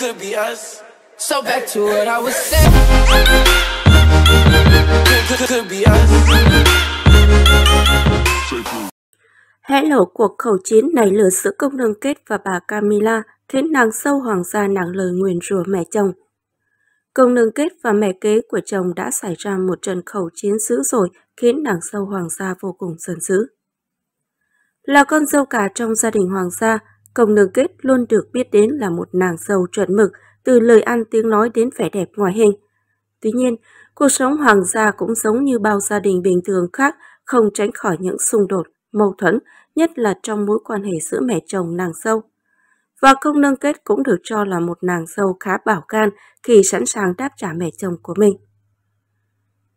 could be us. So back to what I was saying. Could, could be us. Hello cuộc khẩu chiến này lửa giữa công đường kết và bà Camila khiến nàng sâu hoàng gia nặng lời nguyền rủa mẹ chồng. Công nương kết và mẹ kế của chồng đã xảy ra một trận khẩu chiến dữ dội khiến nàng sâu hoàng gia vô cùng giận dữ. Là con dâu cả trong gia đình hoàng gia, Công nương kết luôn được biết đến là một nàng sâu chuẩn mực, từ lời ăn tiếng nói đến vẻ đẹp ngoài hình. Tuy nhiên, cuộc sống hoàng gia cũng giống như bao gia đình bình thường khác, không tránh khỏi những xung đột, mâu thuẫn, nhất là trong mối quan hệ giữa mẹ chồng nàng dâu. Và công nương kết cũng được cho là một nàng dâu khá bảo can khi sẵn sàng đáp trả mẹ chồng của mình.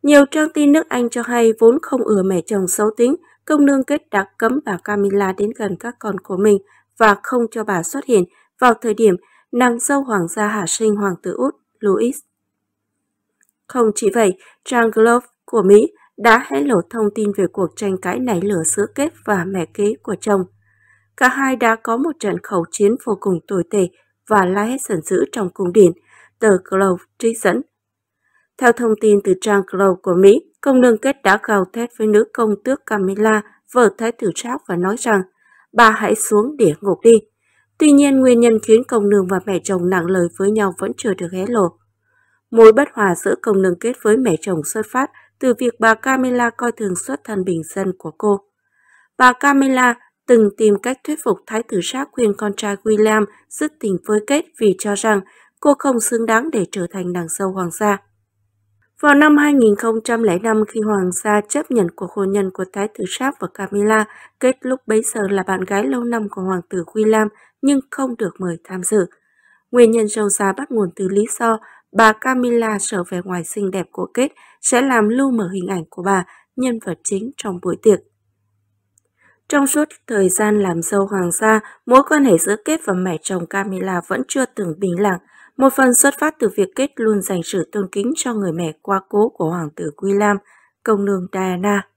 Nhiều trang tin nước Anh cho hay vốn không ưa mẹ chồng xấu tính, công nương kết đã cấm bà Camilla đến gần các con của mình và không cho bà xuất hiện vào thời điểm nàng dâu hoàng gia hạ sinh hoàng tử Út, Louis. Không chỉ vậy, Trang Glove của Mỹ đã hé lộ thông tin về cuộc tranh cãi nảy lửa giữa kết và mẹ kế của chồng. Cả hai đã có một trận khẩu chiến vô cùng tồi tệ và la hét sần dữ trong cung điện, tờ Glove trích dẫn. Theo thông tin từ trang Glove của Mỹ, công nương kết đã gào thét với nữ công tước Camilla, vợ thái tử Charles và nói rằng – bà hãy xuống địa ngục đi. Tuy nhiên nguyên nhân khiến công nương và mẹ chồng nặng lời với nhau vẫn chưa được hé lộ. Mối bất hòa giữa công nương kết với mẹ chồng xuất phát từ việc bà Camilla coi thường xuất thân bình dân của cô. Bà Camilla từng tìm cách thuyết phục thái tử sát khuyên con trai William dứt tình với Kate vì cho rằng cô không xứng đáng để trở thành nàng dâu hoàng gia. Vào năm 2005 khi Hoàng gia chấp nhận cuộc hôn nhân của Thái tử Sáp và Camilla, kết lúc bấy giờ là bạn gái lâu năm của Hoàng tử William nhưng không được mời tham dự. Nguyên nhân sâu xa bắt nguồn từ lý do bà Camilla trở về ngoài xinh đẹp của Kết sẽ làm lưu mở hình ảnh của bà, nhân vật chính trong buổi tiệc. Trong suốt thời gian làm dâu hoàng gia, mối quan hệ giữa Kết và mẹ chồng Camilla vẫn chưa từng bình lặng. Một phần xuất phát từ việc kết luôn dành sự tôn kính cho người mẹ qua cố của Hoàng tử Quy công nương Diana.